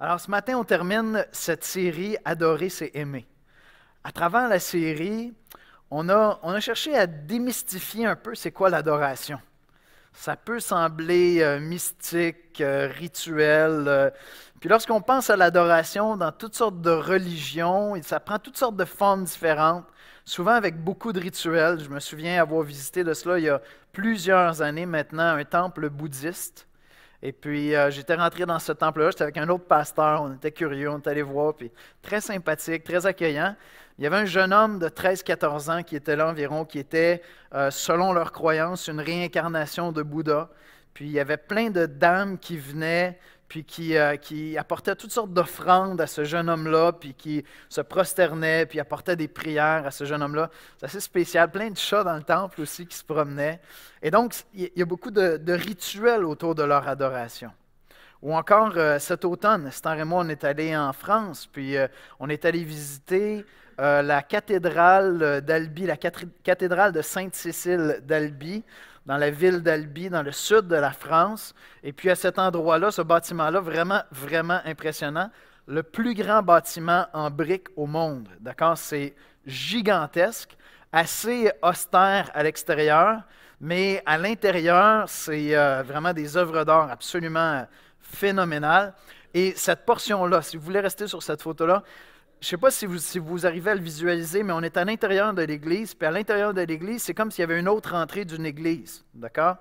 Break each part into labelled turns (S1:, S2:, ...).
S1: Alors ce matin, on termine cette série Adorer, c'est aimer.
S2: À travers la série, on a, cherché à démystifier un peu c'est quoi l'adoration. Ça peut sembler euh, mystique, euh, rituel. Euh, puis lorsqu'on pense à l'adoration dans toutes sortes de religions, ça prend toutes sortes de formes différentes, souvent avec beaucoup de rituels. Je me souviens avoir visité de cela il y a plusieurs années maintenant, un temple bouddhiste et puis, euh, j'étais rentré dans ce temple-là, j'étais avec un autre pasteur, on était curieux, on est allé voir, puis très sympathique, très accueillant. Il y avait un jeune homme de 13-14 ans qui était là environ, qui était, euh, selon leur croyance, une réincarnation de Bouddha. Puis il y avait plein de dames qui venaient puis euh, qui, apportait toutes sortes d'offrandes à ce jeune homme-là, puis qui se prosternait, puis apportait des prières à ce jeune homme-là. C'est assez spécial. Plein de chats dans le temple aussi qui se promenaient. Et donc, il y a beaucoup de, rituels autour de leur adoration. Ou encore euh, cet automne, Stan et moi, on est allé en France, puis euh, on est allé visiter la cathédrale d'Albi, la cathédrale de Sainte-Cécile d'Albi dans la ville d'Albi, dans le sud de la France. Et puis à cet endroit-là, ce bâtiment-là, vraiment, vraiment impressionnant, le plus grand bâtiment en briques au monde. D'accord? C'est gigantesque, assez austère à l'extérieur, mais à l'intérieur, c'est euh, vraiment des œuvres d'art absolument euh, phénoménales. Et cette portion-là, si vous voulez rester sur cette photo-là, je ne sais pas si vous, vous arrivez à le visualiser, mais on est à l'intérieur de l'église, puis à l'intérieur de l'église, c'est comme s'il y avait une autre entrée d'une église, d'accord?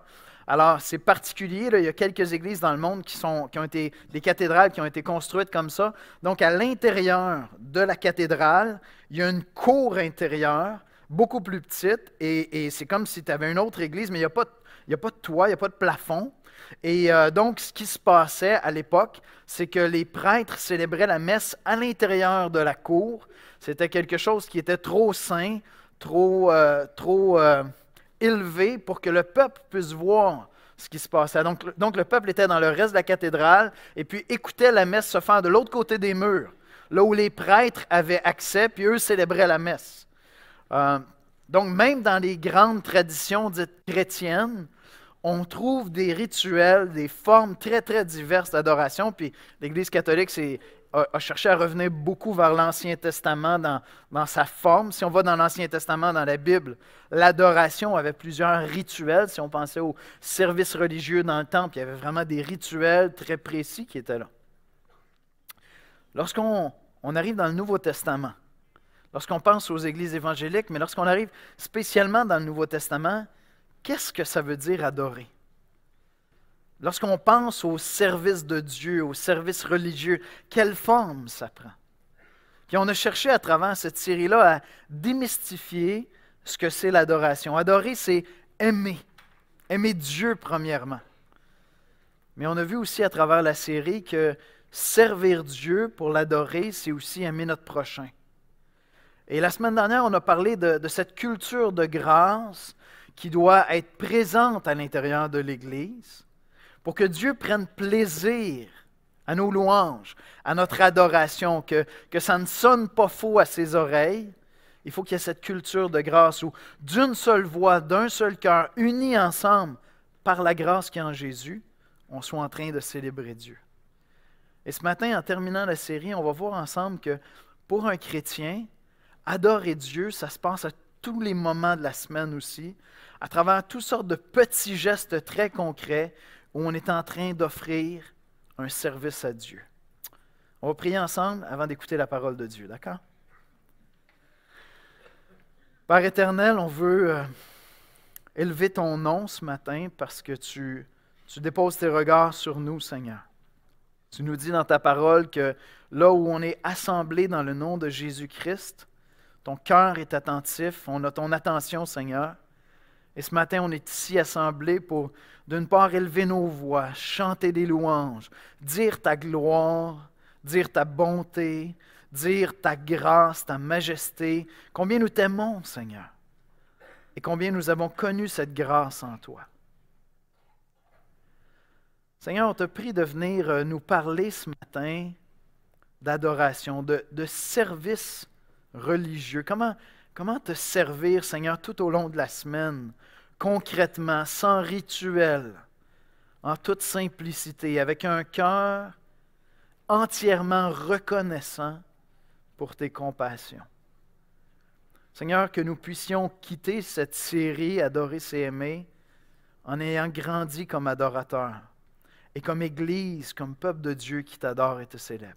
S2: Alors, c'est particulier, il y a quelques églises dans le monde qui, ont été, des cathédrales qui ont été construites comme ça. Donc, à l'intérieur de la cathédrale, il y a une cour intérieure, beaucoup plus petite, et, c'est comme si tu avais une autre église, mais il n'y a pas de toit, il n'y a pas de plafond. Et euh, donc, ce qui se passait à l'époque, c'est que les prêtres célébraient la messe à l'intérieur de la cour. C'était quelque chose qui était trop saint, trop, euh, trop euh, élevé pour que le peuple puisse voir ce qui se passait. Donc, donc, le peuple était dans le reste de la cathédrale et puis écoutait la messe se faire de l'autre côté des murs, là où les prêtres avaient accès, puis eux célébraient la messe. donc, même dans les grandes traditions dites chrétiennes, on trouve des rituels, des formes très, très diverses d'adoration. Puis l'Église catholique a, a, cherché à revenir beaucoup vers l'Ancien Testament dans, dans, sa forme. Si on va dans l'Ancien Testament, dans la Bible, l'adoration avait plusieurs rituels. Si on pensait aux services religieux dans le temple, il y avait vraiment des rituels très précis qui étaient là. Lorsqu'on arrive dans le Nouveau Testament, lorsqu'on pense aux églises évangéliques, mais lorsqu'on arrive spécialement dans le Nouveau Testament, Qu'est-ce que ça veut dire adorer? Lorsqu'on pense au service de Dieu, au service religieux, quelle forme ça prend? Puis on a cherché à travers cette série-là à démystifier ce que c'est l'adoration. Adorer, c'est aimer. Aimer Dieu premièrement. Mais on a vu aussi à travers la série que servir Dieu pour l'adorer, c'est aussi aimer notre prochain. Et la semaine dernière, on a parlé de, de cette culture de grâce qui doit être présente à l'intérieur de l'Église pour que Dieu prenne plaisir à nos louanges, à notre adoration, que, que ça ne sonne pas faux à ses oreilles. Il faut qu'il y ait cette culture de grâce où d'une seule voix, d'un seul cœur, unis ensemble par la grâce qui est en Jésus, on soit en train de célébrer Dieu. Et ce matin, en terminant la série, on va voir ensemble que pour un chrétien, adorer Dieu, ça se passe à tous les moments de la semaine aussi, à travers toutes sortes de petits gestes très concrets où on est en train d'offrir un service à Dieu. On va prier ensemble avant d'écouter la parole de Dieu, d'accord? Père éternel, on veut euh, élever ton nom ce matin parce que tu, tu déposes tes regards sur nous, Seigneur. Tu nous dis dans ta parole que là où on est assemblés dans le nom de Jésus-Christ, ton cœur est attentif. On a ton attention, Seigneur. Et ce matin, on est ici assemblés pour, d'une part, élever nos voix, chanter des louanges, dire ta gloire, dire ta bonté, dire ta grâce, ta majesté. Combien nous t'aimons, Seigneur, et combien nous avons connu cette grâce en toi. Seigneur, on te prie de venir euh, nous parler ce matin d'adoration, de, de service religieux, comment, comment te servir, Seigneur, tout au long de la semaine, concrètement, sans rituel, en toute simplicité, avec un cœur entièrement reconnaissant pour tes compassions. Seigneur, que nous puissions quitter cette série Adorer, c'est aimer en ayant grandi comme adorateur et comme Église, comme peuple de Dieu qui t'adore et te célèbre.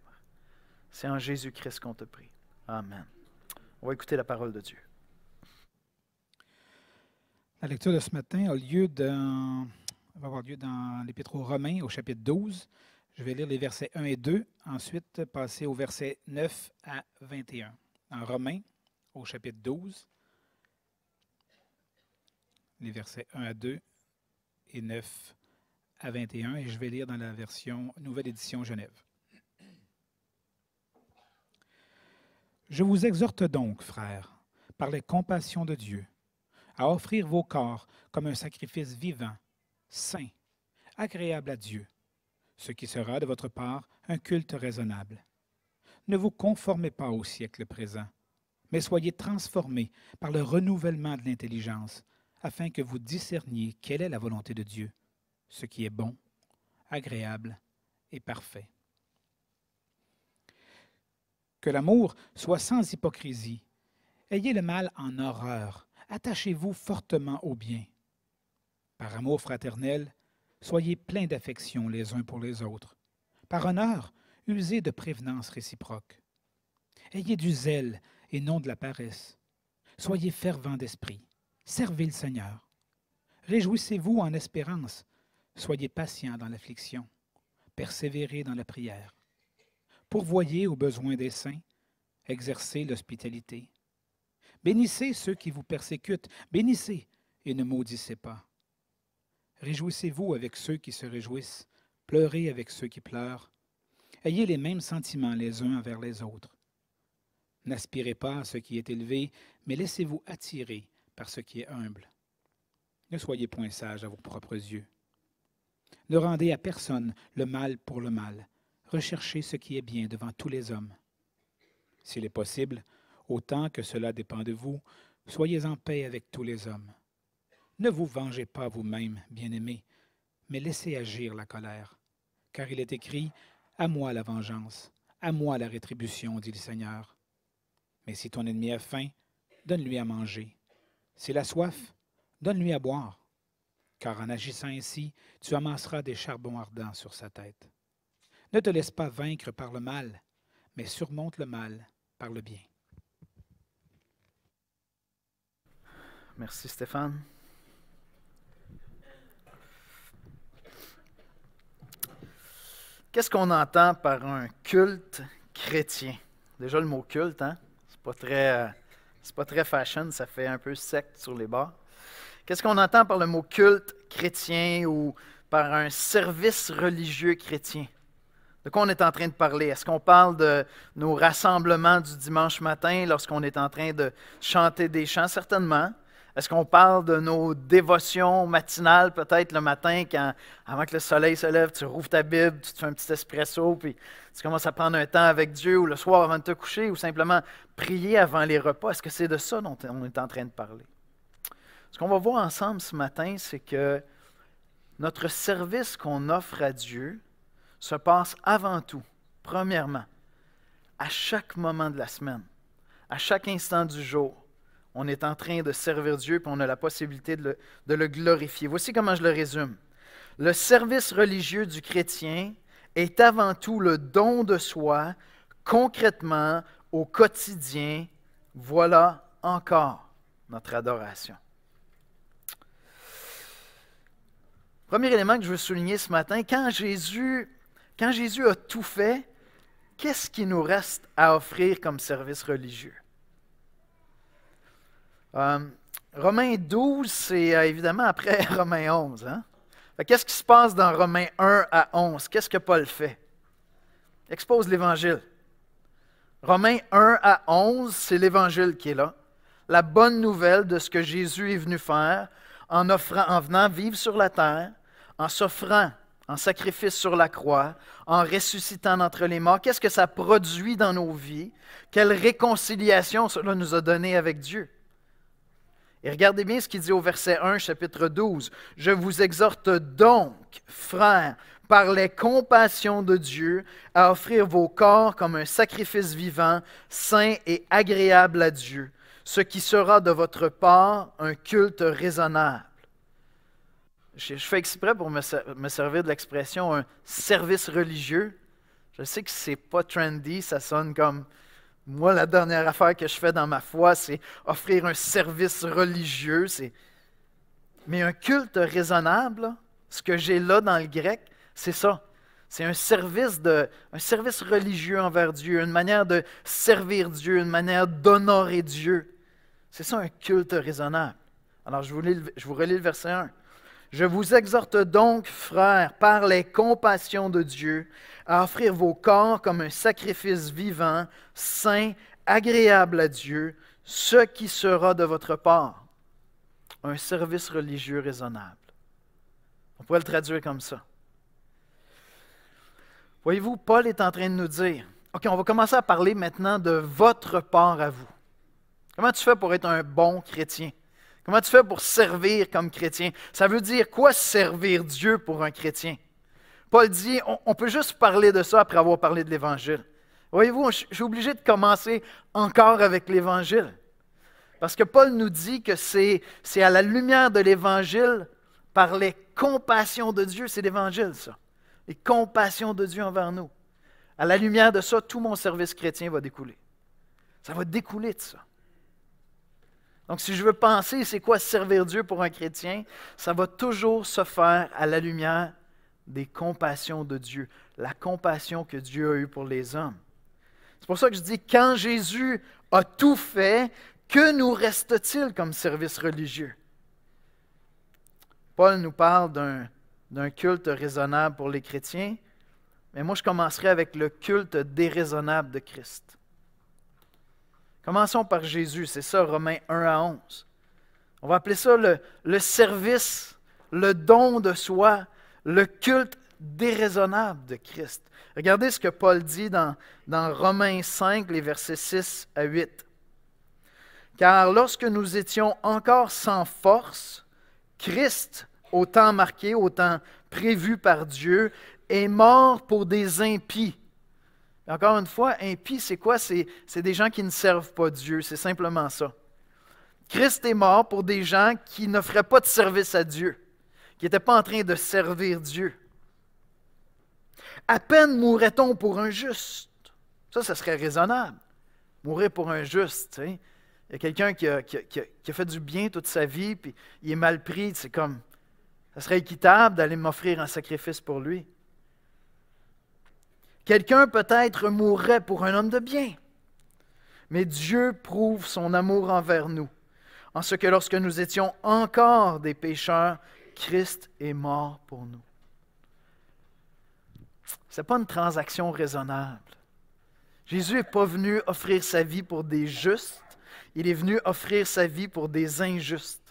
S2: C'est en Jésus-Christ qu'on te prie. Amen. On va écouter la parole de Dieu.
S1: La lecture de ce matin a lieu dans, va avoir lieu dans l'Épître aux Romains au chapitre 12. Je vais lire les versets 1 et 2, ensuite passer au verset 9 à 21. Dans Romains au chapitre 12, les versets 1 à 2 et 9 à 21, et je vais lire dans la version Nouvelle Édition Genève. Je vous exhorte donc, frères, par les compassions de Dieu, à offrir vos corps comme un sacrifice vivant, saint, agréable à Dieu, ce qui sera de votre part un culte raisonnable. Ne vous conformez pas au siècle présent, mais soyez transformés par le renouvellement de l'intelligence, afin que vous discerniez quelle est la volonté de Dieu, ce qui est bon, agréable et parfait que l'amour soit sans hypocrisie. Ayez le mal en horreur, attachez-vous fortement au bien. Par amour fraternel, soyez pleins d'affection les uns pour les autres. Par honneur, usez de prévenance réciproque. Ayez du zèle et non de la paresse. Soyez fervents d'esprit. Servez le Seigneur. Réjouissez-vous en espérance. Soyez patients dans l'affliction. Persévérez dans la prière pourvoyez aux besoins des saints, exercez l'hospitalité. Bénissez ceux qui vous persécutent, bénissez et ne maudissez pas. Réjouissez-vous avec ceux qui se réjouissent, pleurez avec ceux qui pleurent. Ayez les mêmes sentiments les uns envers les autres. N'aspirez pas à ce qui est élevé, mais laissez-vous attirer par ce qui est humble. Ne soyez point sage à vos propres yeux. Ne rendez à personne le mal pour le mal, Recherchez ce qui est bien devant tous les hommes. S'il est possible, autant que cela dépend de vous, soyez en paix avec tous les hommes. Ne vous vengez pas vous-même, bien-aimés, mais laissez agir la colère. Car il est écrit, À moi la vengeance, à moi la rétribution, dit le Seigneur. Mais si ton ennemi a faim, donne-lui à manger. S'il a soif, donne-lui à boire. Car en agissant ainsi, tu amasseras des charbons ardents sur sa tête. Ne te laisse pas vaincre par le mal, mais surmonte le mal par le bien. Merci Stéphane.
S2: Qu'est-ce qu'on entend par un culte chrétien? Déjà le mot culte, hein? C'est pas très, euh, pas très fashion, ça fait un peu secte sur les bords. Qu'est-ce qu'on entend par le mot culte chrétien ou par un service religieux chrétien? De quoi on est en train de parler? Est-ce qu'on parle de nos rassemblements du dimanche matin lorsqu'on est en train de chanter des chants? Certainement. Est-ce qu'on parle de nos dévotions matinales, peut-être le matin, quand, avant que le soleil se lève, tu rouvres ta Bible, tu te fais un petit espresso, puis tu commences à prendre un temps avec Dieu, ou le soir avant de te coucher, ou simplement prier avant les repas? Est-ce que c'est de ça dont on est en train de parler? Ce qu'on va voir ensemble ce matin, c'est que notre service qu'on offre à Dieu se passe avant tout, premièrement, à chaque moment de la semaine, à chaque instant du jour. On est en train de servir Dieu, et on a la possibilité de le, de le glorifier. Voici comment je le résume. Le service religieux du chrétien est avant tout le don de soi, concrètement, au quotidien. Voilà encore notre adoration. Premier élément que je veux souligner ce matin, quand Jésus quand Jésus a tout fait, qu'est-ce qui nous reste à offrir comme service religieux? Euh, Romains 12, c'est euh, évidemment après Romains 11. Hein? Qu'est-ce qui se passe dans Romains 1 à 11? Qu'est-ce que Paul fait? Expose l'Évangile. Romains 1 à 11, c'est l'Évangile qui est là. La bonne nouvelle de ce que Jésus est venu faire en venant vivre sur la terre, en s'offrant en sacrifice sur la croix, en ressuscitant d'entre les morts, qu'est-ce que ça produit dans nos vies? Quelle réconciliation cela nous a donné avec Dieu? Et regardez bien ce qu'il dit au verset 1, chapitre 12. Je vous exhorte donc, frères, par les compassions de Dieu, à offrir vos corps comme un sacrifice vivant, saint et agréable à Dieu, ce qui sera de votre part un culte raisonnable je, fais exprès pour me, servir de l'expression un service religieux. Je sais que c'est pas trendy, ça sonne comme moi la dernière affaire que je fais dans ma foi, c'est offrir un service religieux. C'est mais un culte raisonnable, ce que j'ai là dans le grec, c'est ça. C'est un service, de, un service religieux envers Dieu, une manière de servir Dieu, une manière d'honorer Dieu. C'est ça un culte raisonnable. Alors, je vous, lis, je vous relis le verset 1. Je vous exhorte donc, frères, par les compassions de Dieu, à offrir vos corps comme un sacrifice vivant, saint, agréable à Dieu, ce qui sera de votre part un service religieux raisonnable. On pourrait le traduire comme ça. Voyez-vous, Paul est en train de nous dire, OK, on va commencer à parler maintenant de votre part à vous. Comment tu fais pour être un bon chrétien? Comment tu fais pour servir comme chrétien? Ça veut dire quoi servir Dieu pour un chrétien? Paul dit, on, peut juste parler de ça après avoir parlé de l'Évangile. Voyez-vous, je suis obligé de commencer encore avec l'Évangile. Parce que Paul nous dit que c'est à la lumière de l'Évangile, par les compassions de Dieu, c'est l'Évangile, ça. Les compassions de Dieu envers nous. À la lumière de ça, tout mon service chrétien va découler. Ça va découler de ça. Donc, si je veux penser, c'est quoi servir Dieu pour un chrétien? Ça va toujours se faire à la lumière des compassions de Dieu, la compassion que Dieu a eue pour les hommes. C'est pour ça que je dis, quand Jésus a tout fait, que nous reste-t-il comme service religieux? Paul nous parle d'un culte raisonnable pour les chrétiens, mais moi je commencerai avec le culte déraisonnable de Christ. Commençons par Jésus, c'est ça, Romains 1 à 11. On va appeler ça le, service, le don de soi, le culte déraisonnable de Christ. Regardez ce que Paul dit dans, dans Romains 5, les versets 6 à 8. Car lorsque nous étions encore sans force, Christ, au temps marqué, au temps prévu par Dieu, est mort pour des impies encore une fois, impie, c'est quoi? C'est des gens qui ne servent pas Dieu. C'est simplement ça. Christ est mort pour des gens qui n'offraient pas de service à Dieu, qui n'étaient pas en train de servir Dieu. À peine mourrait-on pour un juste. Ça, ça serait raisonnable. Mourir pour un juste. sais. Il y a quelqu'un qui, qui a, fait du bien toute sa vie, puis il est mal pris. C'est comme, ça serait équitable d'aller m'offrir un sacrifice pour lui. Quelqu'un peut-être mourrait pour un homme de bien, mais Dieu prouve son amour envers nous, en ce que lorsque nous étions encore des pécheurs, Christ est mort pour nous. Ce n'est pas une transaction raisonnable. Jésus n'est pas venu offrir sa vie pour des justes, il est venu offrir sa vie pour des injustes.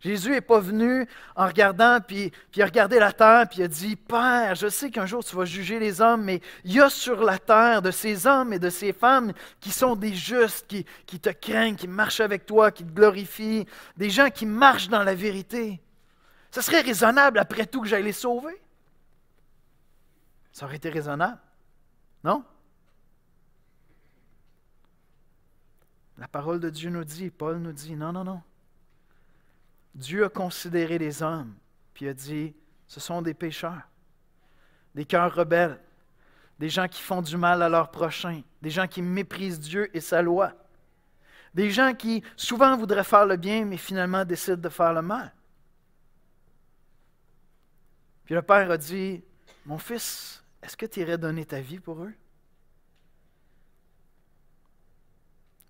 S2: Jésus n'est pas venu en regardant, puis, puis a regardé la terre, puis il a dit, Père, je sais qu'un jour tu vas juger les hommes, mais il y a sur la terre de ces hommes et de ces femmes qui sont des justes, qui, qui te craignent, qui marchent avec toi, qui te glorifient, des gens qui marchent dans la vérité. Ce serait raisonnable après tout que j'aille les sauver. Ça aurait été raisonnable, non? La parole de Dieu nous dit, Paul nous dit, non, non, non. Dieu a considéré les hommes, puis a dit, ce sont des pécheurs, des cœurs rebelles, des gens qui font du mal à leur prochain, des gens qui méprisent Dieu et sa loi, des gens qui souvent voudraient faire le bien, mais finalement décident de faire le mal. Puis le Père a dit, mon fils, est-ce que tu irais donner ta vie pour eux?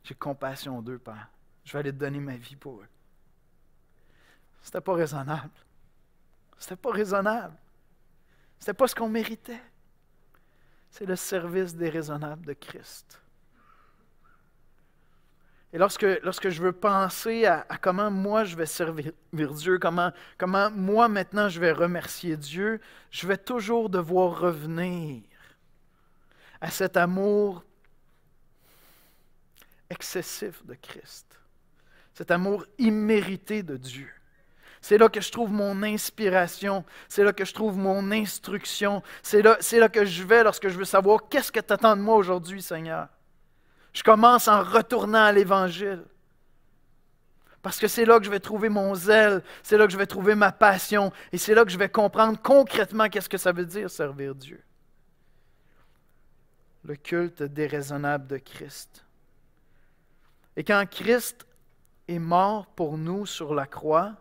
S2: J'ai compassion d'eux, Père. Je vais aller donner ma vie pour eux. C'était pas raisonnable. C'était pas raisonnable. C'était pas ce qu'on méritait. C'est le service déraisonnable de Christ. Et lorsque, lorsque je veux penser à, comment moi je vais servir Dieu, comment, comment moi maintenant je vais remercier Dieu, je vais toujours devoir revenir à cet amour excessif de Christ, cet amour immérité de Dieu. C'est là que je trouve mon inspiration. C'est là que je trouve mon instruction. C'est là, là, que je vais lorsque je veux savoir qu'est-ce que tu attends de moi aujourd'hui, Seigneur. Je commence en retournant à l'Évangile. Parce que c'est là que je vais trouver mon zèle, c'est là que je vais trouver ma passion, et c'est là que je vais comprendre concrètement qu'est-ce que ça veut dire servir Dieu. Le culte déraisonnable de Christ. Et quand Christ est mort pour nous sur la croix,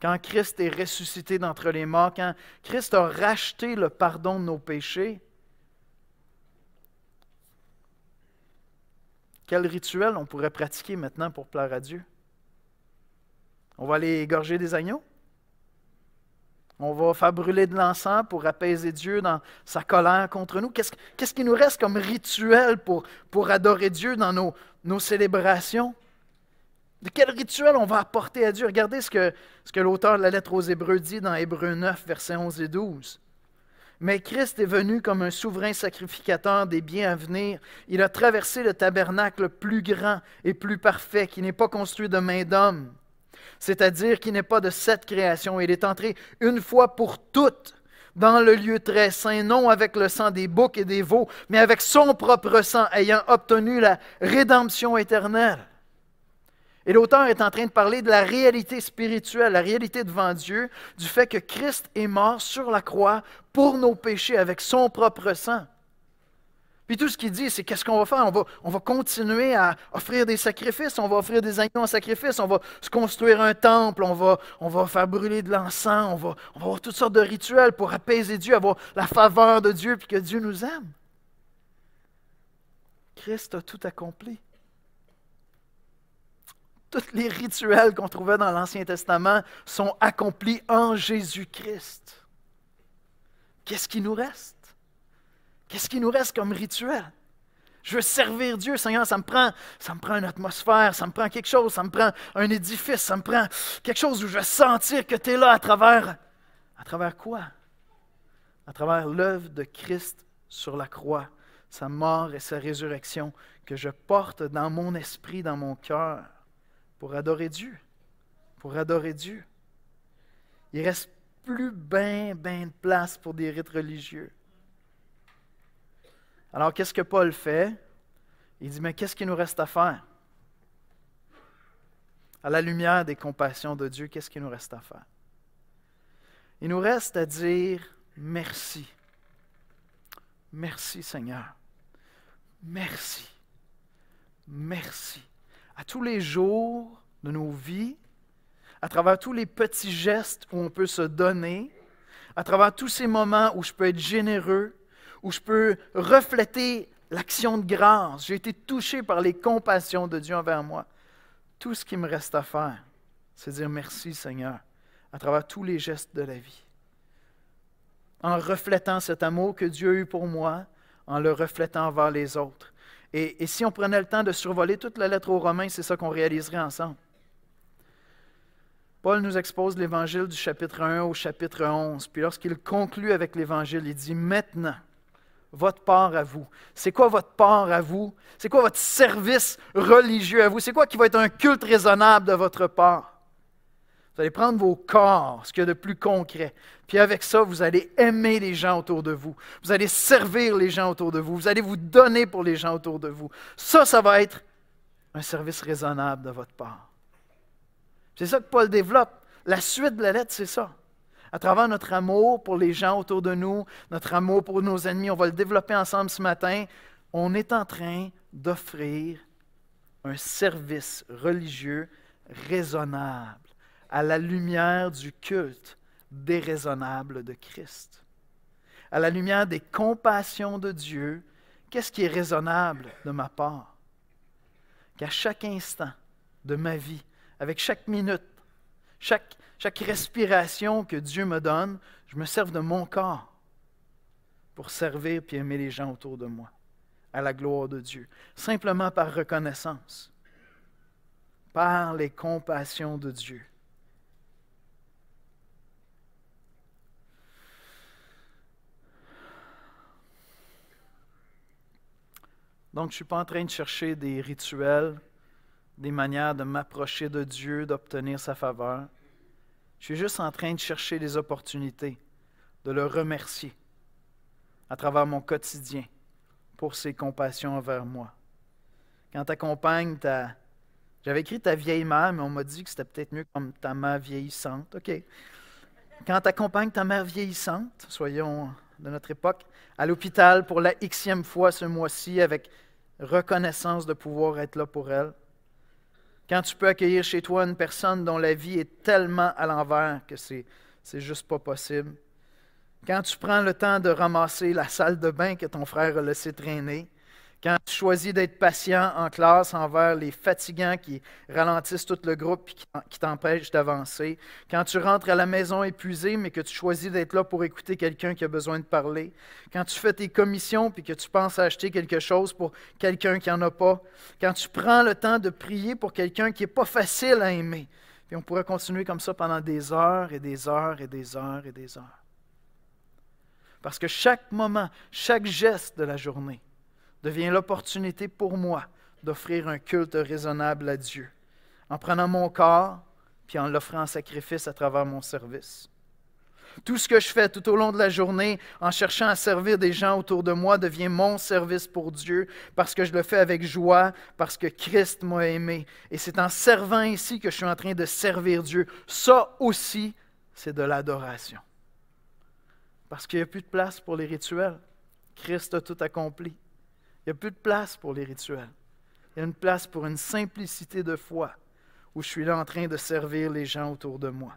S2: quand Christ est ressuscité d'entre les morts, quand Christ a racheté le pardon de nos péchés, quel rituel on pourrait pratiquer maintenant pour plaire à Dieu? On va aller égorger des agneaux? On va faire brûler de l'encens pour apaiser Dieu dans sa colère contre nous. Qu'est-ce, quest qui nous reste comme rituel pour, pour adorer Dieu dans nos, nos célébrations? De quel rituel on va apporter à Dieu? Regardez ce que, ce que l'auteur de la lettre aux Hébreux dit dans Hébreux 9, versets 11 et 12. Mais Christ est venu comme un souverain sacrificateur des biens à venir. Il a traversé le tabernacle plus grand et plus parfait, qui n'est pas construit de main d'homme, c'est-à-dire qui n'est pas de cette création. Il est entré une fois pour toutes dans le lieu très saint, non avec le sang des boucs et des veaux, mais avec son propre sang, ayant obtenu la rédemption éternelle. Et l'auteur est en train de parler de la réalité spirituelle, la réalité devant Dieu, du fait que Christ est mort sur la croix pour nos péchés avec son propre sang. Puis tout ce qu'il dit, c'est qu'est-ce qu'on va faire? On va, on va, continuer à offrir des sacrifices, on va offrir des agneaux en sacrifice, on va se construire un temple, on va, on va faire brûler de l'encens, on va, on va avoir toutes sortes de rituels pour apaiser Dieu, avoir la faveur de Dieu, puis que Dieu nous aime. Christ a tout accompli tous les rituels qu'on trouvait dans l'Ancien Testament sont accomplis en Jésus-Christ. Qu'est-ce qui nous reste? Qu'est-ce qui nous reste comme rituel? Je veux servir Dieu, Seigneur, ça me prend, ça me prend une atmosphère, ça me prend quelque chose, ça me prend un édifice, ça me prend quelque chose où je vais sentir que tu es là à travers à travers quoi? À travers l'œuvre de Christ sur la croix, sa mort et sa résurrection que je porte dans mon esprit, dans mon cœur pour adorer Dieu, pour adorer Dieu. Il reste plus bien, bien de place pour des rites religieux. Alors, qu'est-ce que Paul fait? Il dit, mais qu'est-ce qu'il nous reste à faire? À la lumière des compassions de Dieu, qu'est-ce qu'il nous reste à faire? Il nous reste à dire merci. Merci Seigneur. Merci. Merci à tous les jours de nos vies, à travers tous les petits gestes où on peut se donner, à travers tous ces moments où je peux être généreux, où je peux refléter l'action de grâce. J'ai été touché par les compassions de Dieu envers moi. Tout ce qui me reste à faire, c'est dire merci Seigneur à travers tous les gestes de la vie. En reflétant cet amour que Dieu a eu pour moi, en le reflétant envers les autres, et, si on prenait le temps de survoler toute la lettre aux Romains, c'est ça qu'on réaliserait ensemble. Paul nous expose l'évangile du chapitre 1 au chapitre 11. Puis lorsqu'il conclut avec l'évangile, il dit Maintenant, votre part à vous. C'est quoi votre part à vous? C'est quoi votre service religieux à vous? C'est quoi qui va être un culte raisonnable de votre part? Vous allez prendre vos corps, ce qu'il y a de plus concret. Puis avec ça, vous allez aimer les gens autour de vous. Vous allez servir les gens autour de vous. Vous allez vous donner pour les gens autour de vous. Ça, ça va être un service raisonnable de votre part. C'est ça que Paul développe. La suite de la lettre, c'est ça. À travers notre amour pour les gens autour de nous, notre amour pour nos ennemis, on va le développer ensemble ce matin. On est en train d'offrir un service religieux raisonnable à la lumière du culte déraisonnable de Christ. À la lumière des compassions de Dieu, qu'est-ce qui est raisonnable de ma part? Qu'à chaque instant de ma vie, avec chaque minute, chaque, chaque respiration que Dieu me donne, je me serve de mon corps pour servir et aimer les gens autour de moi, à la gloire de Dieu, simplement par reconnaissance, par les compassions de Dieu. Donc, je ne suis pas en train de chercher des rituels, des manières de m'approcher de Dieu, d'obtenir sa faveur. Je suis juste en train de chercher des opportunités, de le remercier à travers mon quotidien pour ses compassions envers moi. Quand ta compagne, ta... j'avais écrit ta vieille mère, mais on m'a dit que c'était peut-être mieux comme ta mère vieillissante. OK. Quand ta compagne, ta mère vieillissante, soyons de notre époque, à l'hôpital pour la xème fois ce mois-ci avec reconnaissance de pouvoir être là pour elle. Quand tu peux accueillir chez toi une personne dont la vie est tellement à l'envers que c'est, c'est juste pas possible. Quand tu prends le temps de ramasser la salle de bain que ton frère a laissé traîner quand tu choisis d'être patient en classe envers les fatigants qui ralentissent tout le groupe et qui t'empêchent d'avancer. Quand tu rentres à la maison épuisé, mais que tu choisis d'être là pour écouter quelqu'un qui a besoin de parler. Quand tu fais tes commissions puis que tu penses à acheter quelque chose pour quelqu'un qui n'en a pas. Quand tu prends le temps de prier pour quelqu'un qui n'est pas facile à aimer. Puis on pourrait continuer comme ça pendant des heures et des heures et des heures et des heures. Parce que chaque moment, chaque geste de la journée, devient l'opportunité pour moi d'offrir un culte raisonnable à Dieu, en prenant mon corps, puis en l'offrant en sacrifice à travers mon service. Tout ce que je fais tout au long de la journée en cherchant à servir des gens autour de moi devient mon service pour Dieu parce que je le fais avec joie, parce que Christ m'a aimé. Et c'est en servant ici que je suis en train de servir Dieu. Ça aussi, c'est de l'adoration. Parce qu'il n'y a plus de place pour les rituels. Christ a tout accompli. Il n'y a plus de place pour les rituels. Il y a une place pour une simplicité de foi où je suis là en train de servir les gens autour de moi.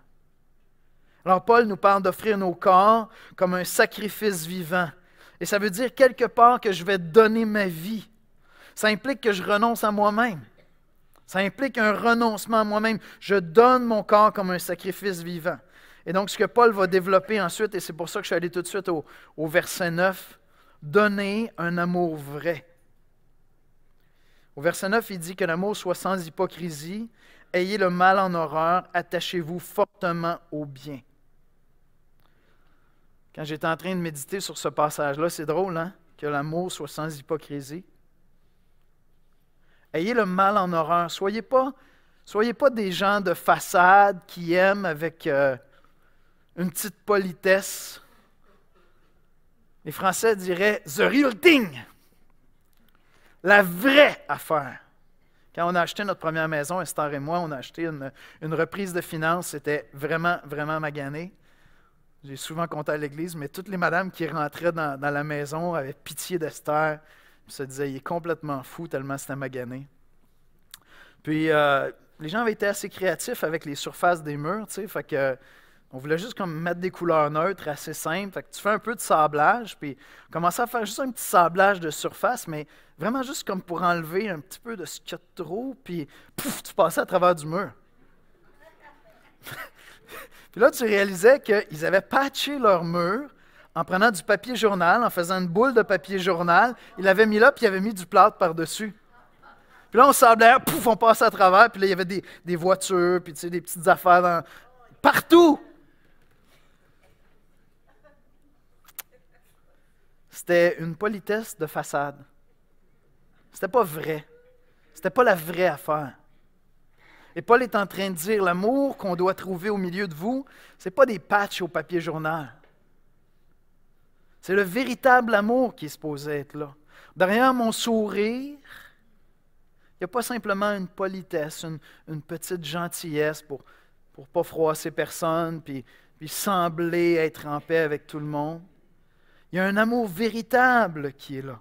S2: Alors Paul nous parle d'offrir nos corps comme un sacrifice vivant. Et ça veut dire quelque part que je vais donner ma vie. Ça implique que je renonce à moi-même. Ça implique un renoncement à moi-même. Je donne mon corps comme un sacrifice vivant. Et donc ce que Paul va développer ensuite, et c'est pour ça que je suis allé tout de suite au, verset 9, donner un amour vrai. Au verset 9, il dit que l'amour soit sans hypocrisie, ayez le mal en horreur, attachez-vous fortement au bien. Quand j'étais en train de méditer sur ce passage-là, c'est drôle, hein? Que l'amour soit sans hypocrisie. Ayez le mal en horreur. Soyez pas, soyez pas des gens de façade qui aiment avec euh, une petite politesse les Français diraient the real thing. La vraie affaire. Quand on a acheté notre première maison, Esther et moi, on a acheté une, reprise de finances. C'était vraiment, vraiment magané. J'ai souvent compté à l'église, mais toutes les madames qui rentraient dans, la maison avaient pitié d'Esther. se disaient, il est complètement fou tellement c'était magané. Puis, euh, les gens avaient été assez créatifs avec les surfaces des murs, tu sais, fait que on voulait juste comme mettre des couleurs neutres, assez simples. Fait que tu fais un peu de sablage, puis commencer à faire juste un petit sablage de surface, mais vraiment juste comme pour enlever un petit peu de ce qu'il y a de trop, puis pouf, tu passais à travers du mur. puis là, tu réalisais qu'ils avaient patché leur mur en prenant du papier journal, en faisant une boule de papier journal. Ils l'avaient mis là, puis ils avaient mis du plâtre par-dessus. Puis là, on sablait, pouf, on passait à travers, puis là, il y avait des, voitures, puis tu sais, des petites affaires partout. C'était une politesse de façade. C'était pas vrai. C'était pas la vraie affaire. Et Paul est en train de dire l'amour qu'on doit trouver au milieu de vous, ce n'est pas des patchs au papier journal. C'est le véritable amour qui est supposé être là. Derrière mon sourire, il n'y a pas simplement une politesse, une, petite gentillesse pour ne pas froisser personne, puis, puis sembler être en paix avec tout le monde. Il y a un amour véritable qui est là.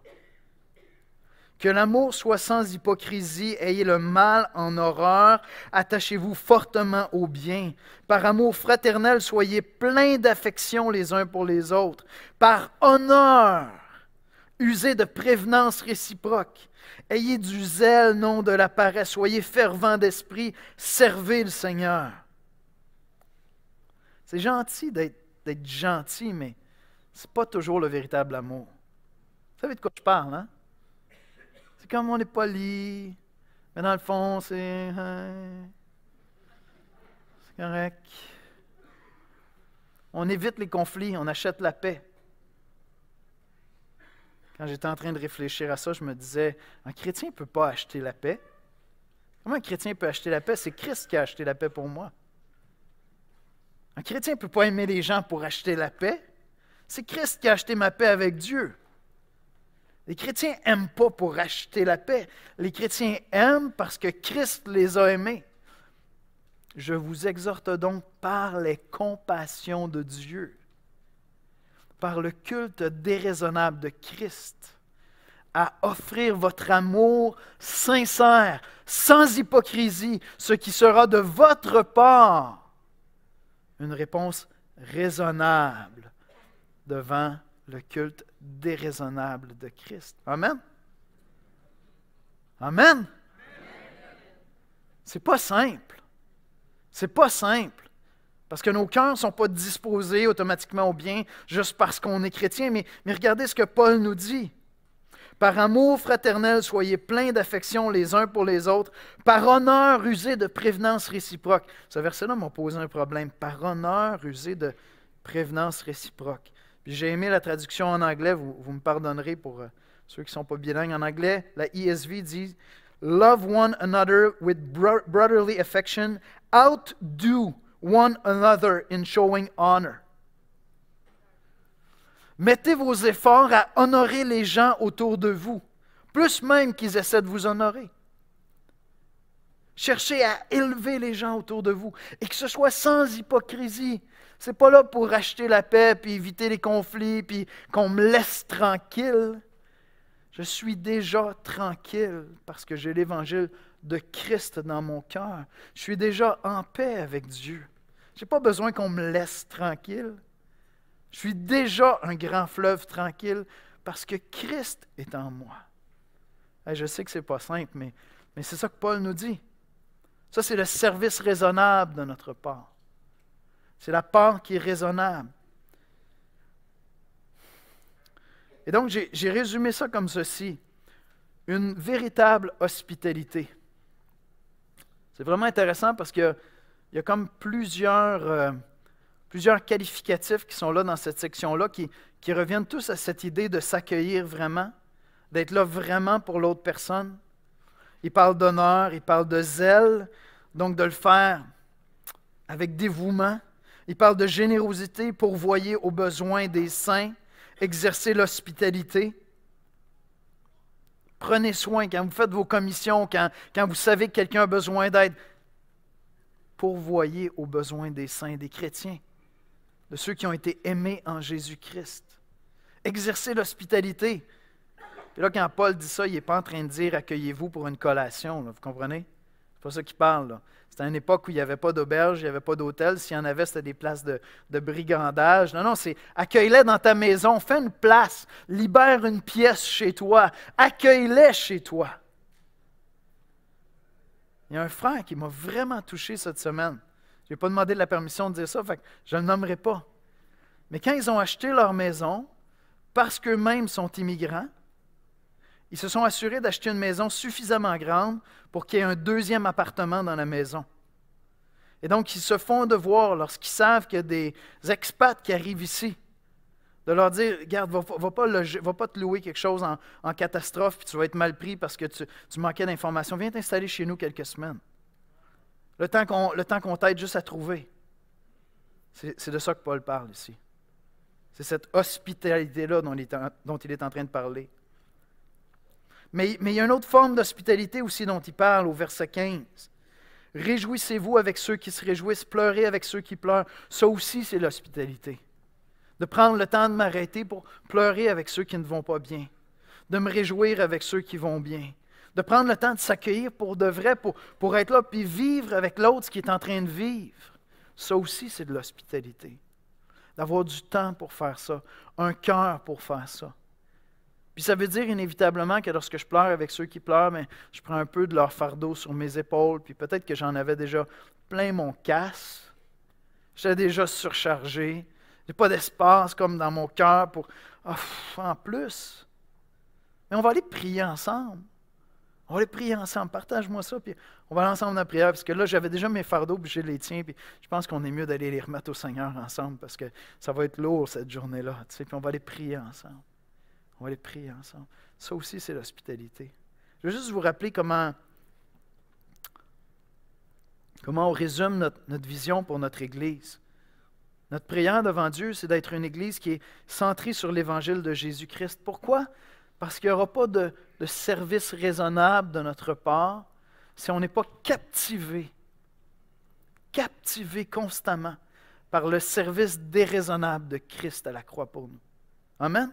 S2: Que l'amour soit sans hypocrisie, ayez le mal en horreur, attachez-vous fortement au bien. Par amour fraternel, soyez pleins d'affection les uns pour les autres. Par honneur, usez de prévenance réciproque. Ayez du zèle, non de la paresse. Soyez fervent d'esprit, servez le Seigneur. C'est gentil d'être gentil, mais c'est pas toujours le véritable amour. Vous savez de quoi je parle, hein? C'est comme on est poli, mais dans le fond, c'est. Hein, c'est correct. On évite les conflits, on achète la paix. Quand j'étais en train de réfléchir à ça, je me disais, un chrétien ne peut pas acheter la paix. Comment un chrétien peut acheter la paix? C'est Christ qui a acheté la paix pour moi. Un chrétien ne peut pas aimer les gens pour acheter la paix. C'est Christ qui a acheté ma paix avec Dieu. Les chrétiens n'aiment pas pour acheter la paix. Les chrétiens aiment parce que Christ les a aimés. Je vous exhorte donc par les compassions de Dieu, par le culte déraisonnable de Christ, à offrir votre amour sincère, sans hypocrisie, ce qui sera de votre part une réponse raisonnable devant le culte déraisonnable de Christ. Amen. Amen. C'est pas simple. C'est pas simple. Parce que nos cœurs ne sont pas disposés automatiquement au bien juste parce qu'on est chrétien. Mais, mais regardez ce que Paul nous dit. Par amour fraternel, soyez pleins d'affection les uns pour les autres. Par honneur, usé de prévenance réciproque. Ce verset-là m'a posé un problème. Par honneur, usé de prévenance réciproque. J'ai aimé la traduction en anglais, vous, me pardonnerez pour euh, ceux qui ne sont pas bilingues en anglais. La ESV dit Love one another with brotherly affection, outdo one another in showing honor. Mettez vos efforts à honorer les gens autour de vous, plus même qu'ils essaient de vous honorer. Cherchez à élever les gens autour de vous, et que ce soit sans hypocrisie, n'est pas là pour acheter la paix, puis éviter les conflits, puis qu'on me laisse tranquille. Je suis déjà tranquille parce que j'ai l'évangile de Christ dans mon cœur. Je suis déjà en paix avec Dieu. Je n'ai pas besoin qu'on me laisse tranquille. Je suis déjà un grand fleuve tranquille parce que Christ est en moi. je sais que ce n'est pas simple, mais, mais c'est ça que Paul nous dit. Ça, c'est le service raisonnable de notre part. C'est la part qui est raisonnable. Et donc, j'ai résumé ça comme ceci. Une véritable hospitalité. C'est vraiment intéressant parce qu'il y, a comme plusieurs, euh, plusieurs qualificatifs qui sont là dans cette section-là, qui, qui reviennent tous à cette idée de s'accueillir vraiment, d'être là vraiment pour l'autre personne. Il parle d'honneur, il parle de zèle, donc de le faire avec dévouement, il parle de générosité, pourvoyer aux besoins des saints, exercer l'hospitalité. Prenez soin quand vous faites vos commissions, quand, vous savez que quelqu'un a besoin d'aide. Pourvoyez aux besoins des saints, des chrétiens, de ceux qui ont été aimés en Jésus-Christ. exercer l'hospitalité. Et là, quand Paul dit ça, il n'est pas en train de dire accueillez-vous pour une collation, vous comprenez? C'est pas ça qu'il parle. C'était une époque où il n'y avait pas d'auberge, il n'y avait pas d'hôtel. S'il y en avait, c'était des places de, brigandage. Non, non, c'est accueille-les dans ta maison, fais une place, libère une pièce chez toi, accueille-les chez toi. Il y a un frère qui m'a vraiment touché cette semaine. Je n'ai pas demandé de la permission de dire ça, je ne le nommerai pas. Mais quand ils ont acheté leur maison, parce qu'eux-mêmes sont immigrants, ils se sont assurés d'acheter une maison suffisamment grande pour qu'il y ait un deuxième appartement dans la maison. Et donc, ils se font devoir lorsqu'ils savent qu'il y a des expats qui arrivent ici, de leur dire Garde, va, va, pas, va pas te louer quelque chose en, catastrophe, puis tu vas être mal pris parce que tu, manquais d'informations. Viens t'installer chez nous quelques semaines. Le temps qu'on t'aide juste à trouver. C'est de ça que Paul parle ici. C'est cette hospitalité-là dont, dont il est en train de parler. Mais, il y a une autre forme d'hospitalité aussi dont il parle au verset 15. Réjouissez-vous avec ceux qui se réjouissent, pleurez avec ceux qui pleurent. Ça aussi, c'est l'hospitalité. De prendre le temps de m'arrêter pour pleurer avec ceux qui ne vont pas bien. De me réjouir avec ceux qui vont bien. De prendre le temps de s'accueillir pour de vrai, pour, pour être là, puis vivre avec l'autre qui est en train de vivre. Ça aussi, c'est de l'hospitalité. D'avoir du temps pour faire ça, un cœur pour faire ça. Puis ça veut dire inévitablement que lorsque je pleure avec ceux qui pleurent, je prends un peu de leur fardeau sur mes épaules, puis peut-être que j'en avais déjà plein mon casse. J'étais déjà surchargé. J'ai pas d'espace comme dans mon cœur pour. Oh, en plus. Mais on va aller prier ensemble. On va aller prier ensemble. Partage-moi ça, puis on va aller ensemble dans la prière. Parce que là, j'avais déjà mes fardeaux, puis j'ai les tiens. Puis je pense qu'on est mieux d'aller les remettre au Seigneur ensemble, parce que ça va être lourd cette journée-là. Tu sais, puis on va aller prier ensemble. On va les prier ensemble. Ça aussi, c'est l'hospitalité. Je veux juste vous rappeler comment, comment on résume notre, vision pour notre Église. Notre prière devant Dieu, c'est d'être une Église qui est centrée sur l'Évangile de Jésus-Christ. Pourquoi? Parce qu'il n'y aura pas de, de, service raisonnable de notre part si on n'est pas captivé, captivé constamment par le service déraisonnable de Christ à la croix pour nous. Amen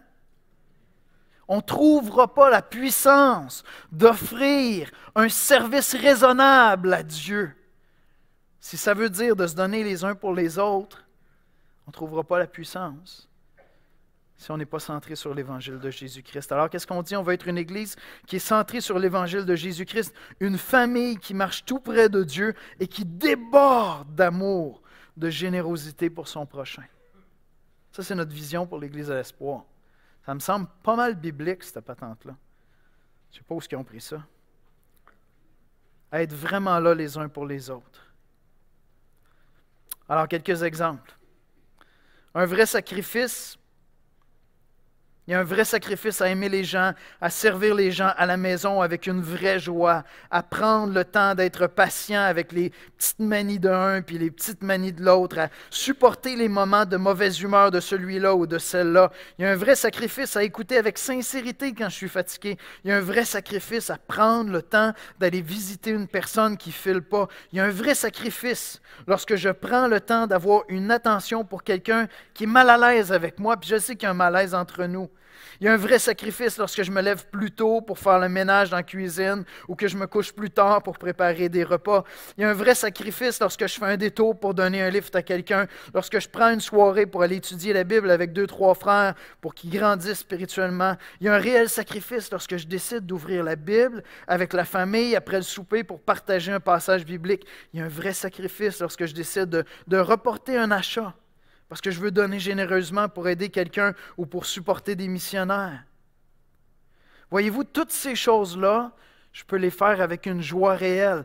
S2: on ne trouvera pas la puissance d'offrir un service raisonnable à Dieu. Si ça veut dire de se donner les uns pour les autres, on ne trouvera pas la puissance si on n'est pas centré sur l'Évangile de Jésus-Christ. Alors, qu'est-ce qu'on dit? On veut être une Église qui est centrée sur l'Évangile de Jésus-Christ, une famille qui marche tout près de Dieu et qui déborde d'amour, de générosité pour son prochain. Ça, c'est notre vision pour l'Église à l'espoir. Ça me semble pas mal biblique, cette patente-là. Je suppose sais ont pris ça. être vraiment là les uns pour les autres. Alors, quelques exemples. Un vrai sacrifice il y a un vrai sacrifice à aimer les gens, à servir les gens à la maison avec une vraie joie, à prendre le temps d'être patient avec les petites manies d'un puis les petites manies de l'autre, à supporter les moments de mauvaise humeur de celui-là ou de celle-là. Il y a un vrai sacrifice à écouter avec sincérité quand je suis fatigué. Il y a un vrai sacrifice à prendre le temps d'aller visiter une personne qui file pas. Il y a un vrai sacrifice lorsque je prends le temps d'avoir une attention pour quelqu'un qui est mal à l'aise avec moi, puis je sais qu'il y a un malaise entre nous. Il y a un vrai sacrifice lorsque je me lève plus tôt pour faire le ménage dans la cuisine ou que je me couche plus tard pour préparer des repas. Il y a un vrai sacrifice lorsque je fais un détour pour donner un lift à quelqu'un, lorsque je prends une soirée pour aller étudier la Bible avec deux, trois frères pour qu'ils grandissent spirituellement. Il y a un réel sacrifice lorsque je décide d'ouvrir la Bible avec la famille après le souper pour partager un passage biblique. Il y a un vrai sacrifice lorsque je décide de, de reporter un achat parce que je veux donner généreusement pour aider quelqu'un ou pour supporter des missionnaires. Voyez-vous, toutes ces choses-là, je peux les faire avec une joie réelle,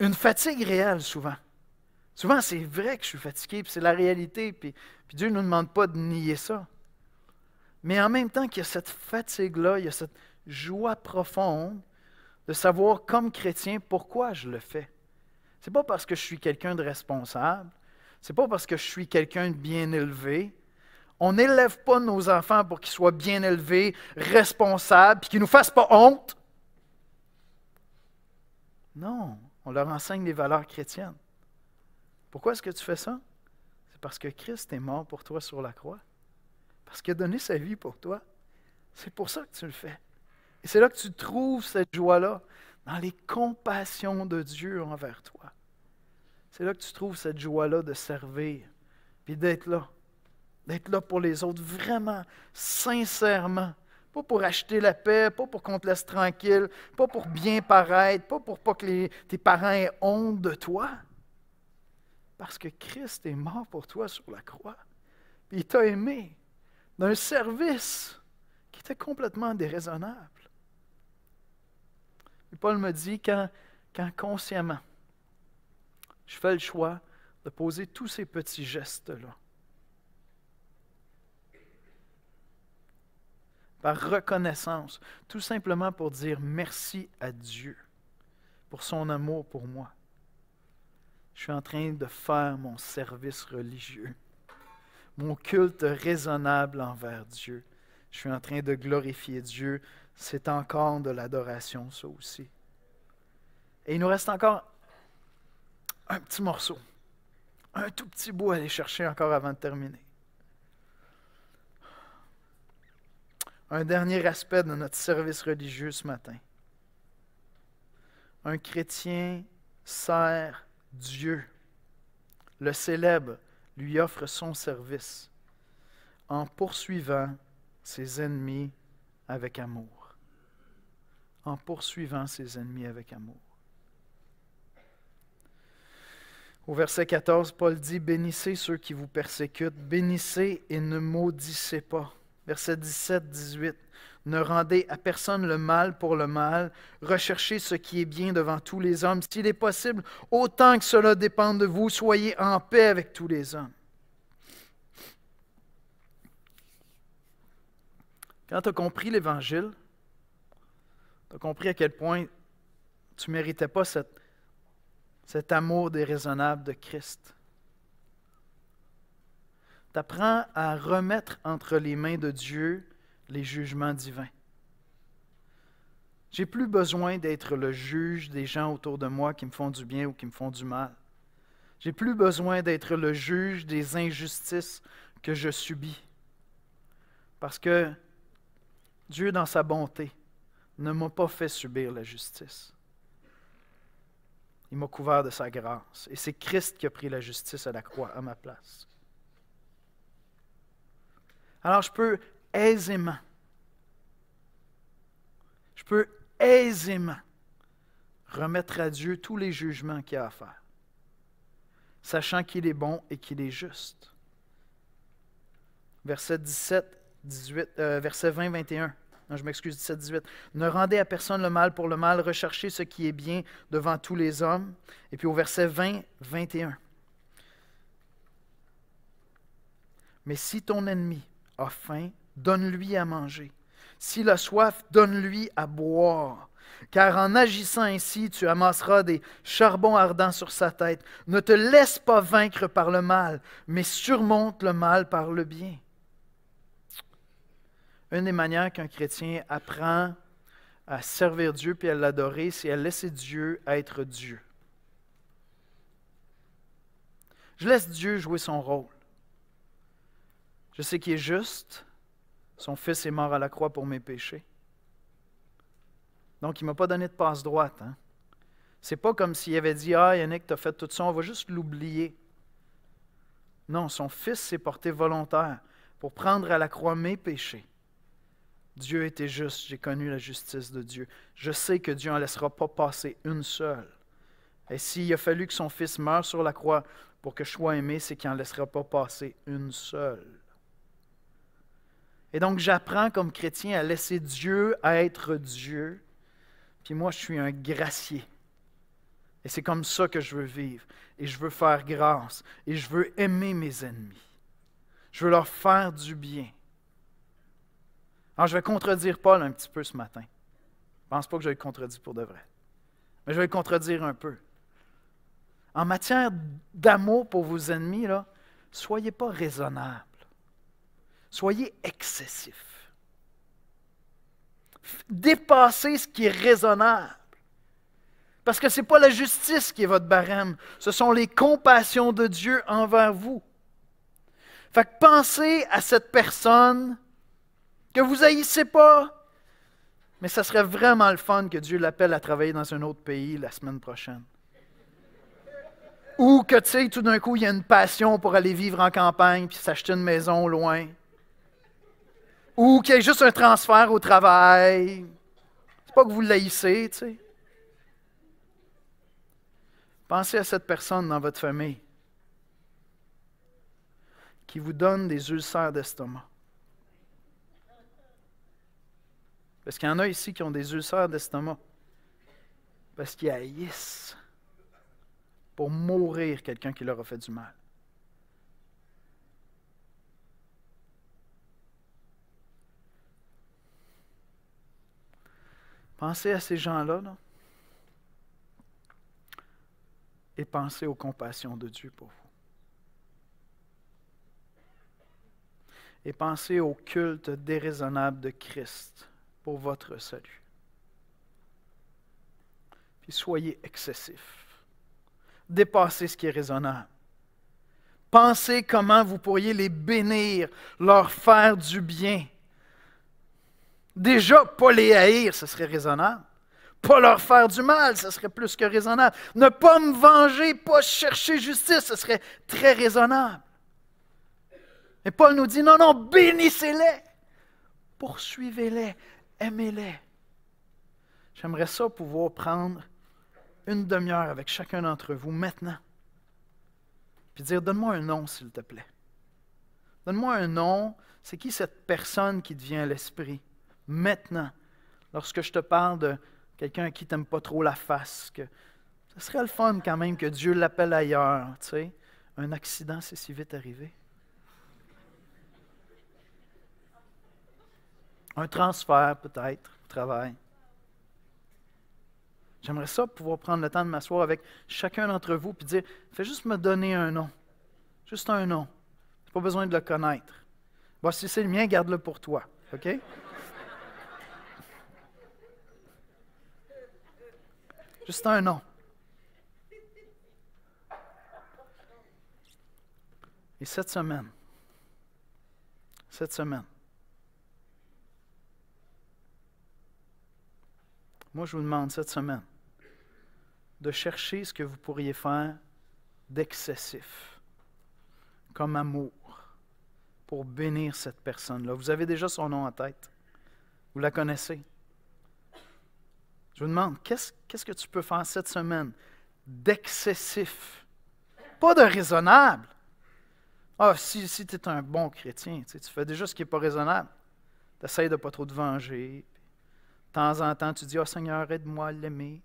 S2: une fatigue réelle souvent. Souvent, c'est vrai que je suis fatigué, puis c'est la réalité, puis, Dieu ne nous demande pas de nier ça. Mais en même temps qu'il y a cette fatigue-là, il y a cette joie profonde de savoir, comme chrétien, pourquoi je le fais. Ce n'est pas parce que je suis quelqu'un de responsable, n'est pas parce que je suis quelqu'un de bien élevé. On n'élève pas nos enfants pour qu'ils soient bien élevés, responsables, puis qu'ils ne nous fassent pas honte. Non, on leur enseigne les valeurs chrétiennes. Pourquoi est-ce que tu fais ça? C'est parce que Christ est mort pour toi sur la croix. Parce qu'il a donné sa vie pour toi. C'est pour ça que tu le fais. Et c'est là que tu trouves cette joie-là, dans les compassions de Dieu envers toi. C'est là que tu trouves cette joie-là de servir, puis d'être là, d'être là pour les autres, vraiment, sincèrement. Pas pour acheter la paix, pas pour qu'on te laisse tranquille, pas pour bien paraître, pas pour pas que tes parents aient honte de toi. Parce que Christ est mort pour toi sur la croix. Puis il t'a aimé d'un service qui était complètement déraisonnable. Paul me dit quand, quand consciemment, je fais le choix de poser tous ces petits gestes-là. Par reconnaissance, tout simplement pour dire merci à Dieu pour son amour pour moi. Je suis en train de faire mon service religieux, mon culte raisonnable envers Dieu. Je suis en train de glorifier Dieu. C'est encore de l'adoration, ça aussi. Et il nous reste encore un petit morceau, un tout petit bout à aller chercher encore avant de terminer. Un dernier aspect de notre service religieux ce matin. Un chrétien sert Dieu, le célèbre, lui offre son service en poursuivant ses ennemis avec amour. En poursuivant ses ennemis avec amour. Au verset 14, Paul dit, Bénissez ceux qui vous persécutent, bénissez et ne maudissez pas. Verset 17, 18, Ne rendez à personne le mal pour le mal, recherchez ce qui est bien devant tous les hommes. S'il est possible, autant que cela dépend de vous, soyez en paix avec tous les hommes. Quand tu as compris l'Évangile, tu as compris à quel point tu ne méritais pas cette cet amour déraisonnable de Christ. Tu apprends à remettre entre les mains de Dieu les jugements divins. J'ai plus besoin d'être le juge des gens autour de moi qui me font du bien ou qui me font du mal. J'ai plus besoin d'être le juge des injustices que je subis. Parce que Dieu, dans sa bonté, ne m'a pas fait subir la justice. Il m'a couvert de sa grâce. Et c'est Christ qui a pris la justice à la croix à ma place. Alors je peux aisément, je peux aisément remettre à Dieu tous les jugements qu'il a à faire, sachant qu'il est bon et qu'il est juste. Verset 17, 18, euh, verset 20, 21 je m'excuse, 17, 18. Ne rendez à personne le mal pour le mal, recherchez ce qui est bien devant tous les hommes. Et puis au verset 20, 21. Mais si ton ennemi a faim, donne-lui à manger. S'il a soif, donne-lui à boire. Car en agissant ainsi, tu amasseras des charbons ardents sur sa tête. Ne te laisse pas vaincre par le mal, mais surmonte le mal par le bien. Une des manières qu'un chrétien apprend à servir Dieu puis à l'adorer, c'est à laisser Dieu être Dieu. Je laisse Dieu jouer son rôle. Je sais qu'il est juste. Son fils est mort à la croix pour mes péchés. Donc, il ne m'a pas donné de passe droite. Hein. Ce n'est pas comme s'il avait dit Ah, Yannick, tu as fait tout ça, on va juste l'oublier. Non, son fils s'est porté volontaire pour prendre à la croix mes péchés Dieu était juste, j'ai connu la justice de Dieu. Je sais que Dieu n'en laissera pas passer une seule. Et s'il a fallu que son fils meure sur la croix pour que je sois aimé, c'est qu'il n'en laissera pas passer une seule. Et donc j'apprends comme chrétien à laisser Dieu être Dieu. Puis moi, je suis un gracier. Et c'est comme ça que je veux vivre. Et je veux faire grâce. Et je veux aimer mes ennemis. Je veux leur faire du bien. Alors, je vais contredire Paul un petit peu ce matin. Je ne pense pas que je vais le contredire pour de vrai. Mais je vais le contredire un peu. En matière d'amour pour vos ennemis, là, soyez pas raisonnable. Soyez excessif. Dépassez ce qui est raisonnable. Parce que ce n'est pas la justice qui est votre barème, ce sont les compassions de Dieu envers vous. Fait que pensez à cette personne que vous haïssez pas. Mais ça serait vraiment le fun que Dieu l'appelle à travailler dans un autre pays la semaine prochaine. Ou que, tu sais, tout d'un coup, il y a une passion pour aller vivre en campagne puis s'acheter une maison loin. Ou qu'il y ait juste un transfert au travail. C'est pas que vous l'haïssez, tu sais. Pensez à cette personne dans votre famille qui vous donne des ulcères d'estomac. Parce qu'il y en a ici qui ont des ulcères d'estomac. Parce qu'ils haïssent pour mourir quelqu'un qui leur a fait du mal. Pensez à ces gens-là là, et pensez aux compassions de Dieu pour vous. Et pensez au culte déraisonnable de Christ pour votre salut. Puis soyez excessifs. Dépassez ce qui est raisonnable. Pensez comment vous pourriez les bénir, leur faire du bien. Déjà, pas les haïr, ce serait raisonnable. Pas leur faire du mal, ce serait plus que raisonnable. Ne pas me venger, pas chercher justice, ce serait très raisonnable. Et Paul nous dit, non, non, bénissez-les, poursuivez-les, aimez-les. J'aimerais ça pouvoir prendre une demi-heure avec chacun d'entre vous maintenant, puis dire, donne-moi un nom, s'il te plaît. Donne-moi un nom, c'est qui cette personne qui devient l'esprit maintenant, lorsque je te parle de quelqu'un qui t'aime pas trop la face, ce serait le fun quand même que Dieu l'appelle ailleurs, Un accident, c'est si vite arrivé. un transfert peut-être au travail. J'aimerais ça pouvoir prendre le temps de m'asseoir avec chacun d'entre vous et dire, fais juste me donner un nom. Juste un nom. Tu pas besoin de le connaître. Bon, si c'est le mien, garde-le pour toi. OK? Juste un nom. Et cette semaine, cette semaine, Moi, je vous demande cette semaine de chercher ce que vous pourriez faire d'excessif, comme amour, pour bénir cette personne-là. Vous avez déjà son nom en tête. Vous la connaissez. Je vous demande, qu'est-ce que tu peux faire cette semaine d'excessif? Pas de raisonnable. Ah, si, tu es un bon chrétien, tu, fais déjà ce qui n'est pas raisonnable. Tu essaies de pas trop te venger, de temps en temps, tu dis, oh Seigneur, aide-moi à l'aimer.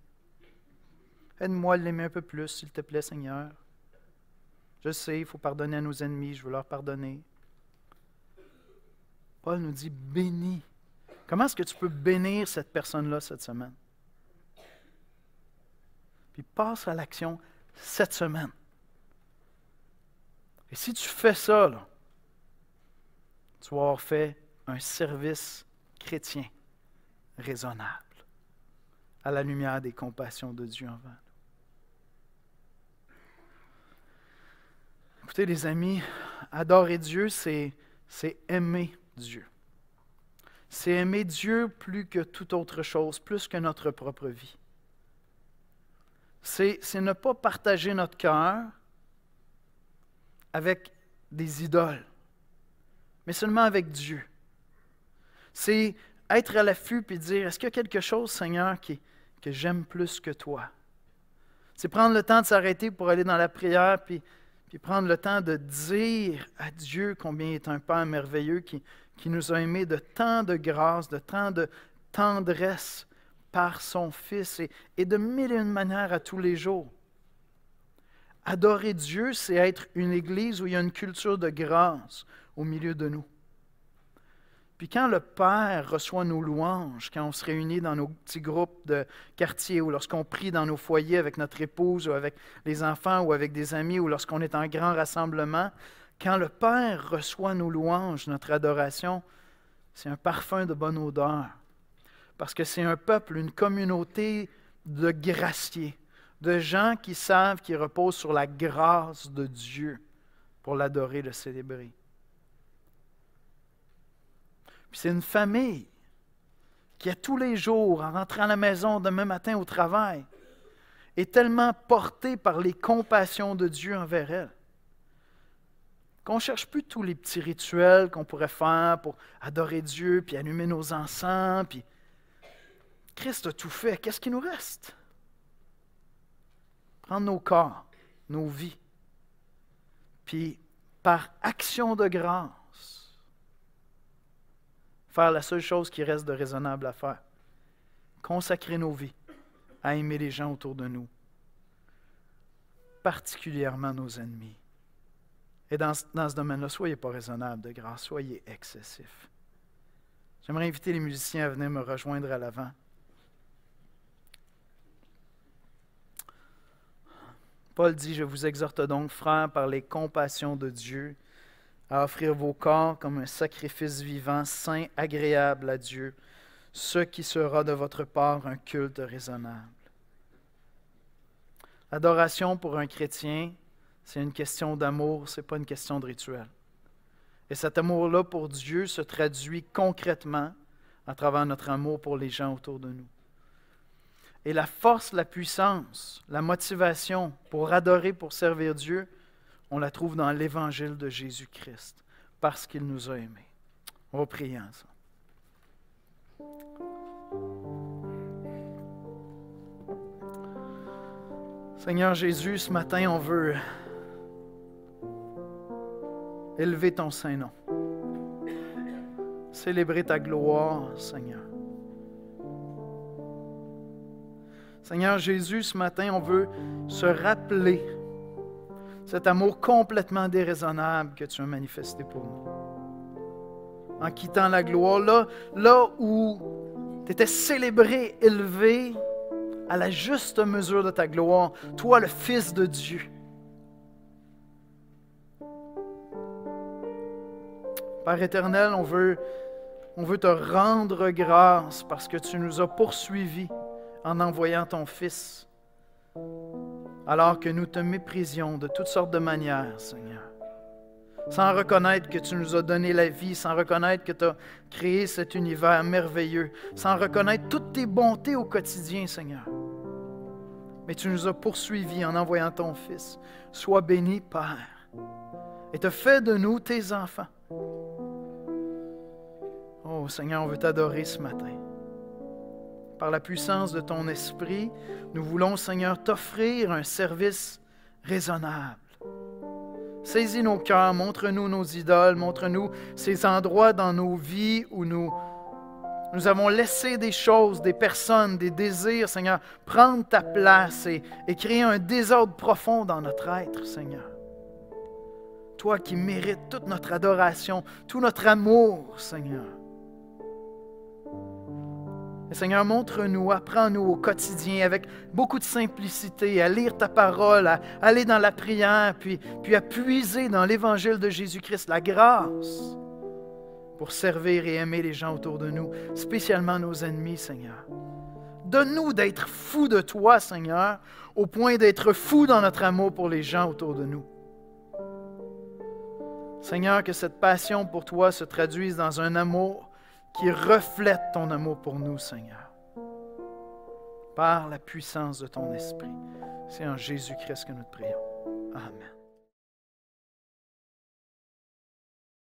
S2: Aide-moi à l'aimer un peu plus, s'il te plaît, Seigneur. Je sais, il faut pardonner à nos ennemis, je veux leur pardonner. Paul nous dit, bénis. Comment est-ce que tu peux bénir cette personne-là cette semaine? Puis passe à l'action cette semaine. Et si tu fais ça, tu vas avoir fait un service chrétien raisonnable à la lumière des compassions de Dieu envers nous. Écoutez les amis, adorer Dieu, c'est aimer Dieu. C'est aimer Dieu plus que toute autre chose, plus que notre propre vie. C'est ne pas partager notre cœur avec des idoles, mais seulement avec Dieu. C'est être à l'affût puis dire Est-ce qu'il y a quelque chose, Seigneur, qui, que j'aime plus que toi C'est prendre le temps de s'arrêter pour aller dans la prière puis, puis prendre le temps de dire à Dieu combien est un Père merveilleux qui, qui nous a aimés de tant de grâce, de tant de tendresse par son Fils et, et de mille et une manières à tous les jours. Adorer Dieu, c'est être une église où il y a une culture de grâce au milieu de nous. Puis quand le Père reçoit nos louanges, quand on se réunit dans nos petits groupes de quartier ou lorsqu'on prie dans nos foyers avec notre épouse ou avec les enfants ou avec des amis ou lorsqu'on est en grand rassemblement, quand le Père reçoit nos louanges, notre adoration, c'est un parfum de bonne odeur. Parce que c'est un peuple, une communauté de graciers, de gens qui savent qu'ils reposent sur la grâce de Dieu pour l'adorer, le célébrer c'est une famille qui, a tous les jours, en rentrant à la maison demain matin au travail, est tellement portée par les compassions de Dieu envers elle qu'on ne cherche plus tous les petits rituels qu'on pourrait faire pour adorer Dieu, puis allumer nos encens, puis Christ a tout fait. Qu'est-ce qui nous reste? Prendre nos corps, nos vies, puis par action de grâce, la seule chose qui reste de raisonnable à faire. Consacrer nos vies à aimer les gens autour de nous, particulièrement nos ennemis. Et dans, ce domaine-là, soyez pas raisonnable de grâce, soyez excessif. J'aimerais inviter les musiciens à venir me rejoindre à l'avant. Paul dit, je vous exhorte donc, frères, par les compassions de Dieu, à offrir vos corps comme un sacrifice vivant, saint, agréable à Dieu, ce qui sera de votre part un culte raisonnable. L'adoration pour un chrétien, c'est une question d'amour, ce n'est pas une question de rituel. Et cet amour-là pour Dieu se traduit concrètement à travers notre amour pour les gens autour de nous. Et la force, la puissance, la motivation pour adorer, pour servir Dieu, on la trouve dans l'évangile de Jésus-Christ, parce qu'il nous a aimés. On va prier ça. Seigneur Jésus, ce matin, on veut élever ton Saint-Nom, célébrer ta gloire, Seigneur. Seigneur Jésus, ce matin, on veut se rappeler cet amour complètement déraisonnable que tu as manifesté pour nous. En quittant la gloire, là, où tu étais célébré, élevé à la juste mesure de ta gloire, toi le Fils de Dieu. Père éternel, on veut, on veut te rendre grâce parce que tu nous as poursuivis en envoyant ton Fils alors que nous te méprisions de toutes sortes de manières, Seigneur. Sans reconnaître que tu nous as donné la vie, sans reconnaître que tu as créé cet univers merveilleux, sans reconnaître toutes tes bontés au quotidien, Seigneur. Mais tu nous as poursuivis en envoyant ton Fils. Sois béni, Père, et te fais de nous tes enfants. Oh Seigneur, on veut t'adorer ce matin par la puissance de ton esprit, nous voulons, Seigneur, t'offrir un service raisonnable. Saisis nos cœurs, montre-nous nos idoles, montre-nous ces endroits dans nos vies où nous, nous avons laissé des choses, des personnes, des désirs, Seigneur, prendre ta place et, et créer un désordre profond dans notre être, Seigneur. Toi qui mérites toute notre adoration, tout notre amour, Seigneur. Seigneur, montre-nous, apprends-nous au quotidien avec beaucoup de simplicité à lire ta parole, à aller dans la prière, puis, puis à puiser dans l'évangile de Jésus-Christ la grâce pour servir et aimer les gens autour de nous, spécialement nos ennemis, Seigneur. Donne-nous d'être fous de toi, Seigneur, au point d'être fous dans notre amour pour les gens autour de nous. Seigneur, que cette passion pour toi se traduise dans un amour qui reflète ton amour pour nous, Seigneur, par la puissance de ton esprit. C'est en Jésus-Christ que nous te prions. Amen.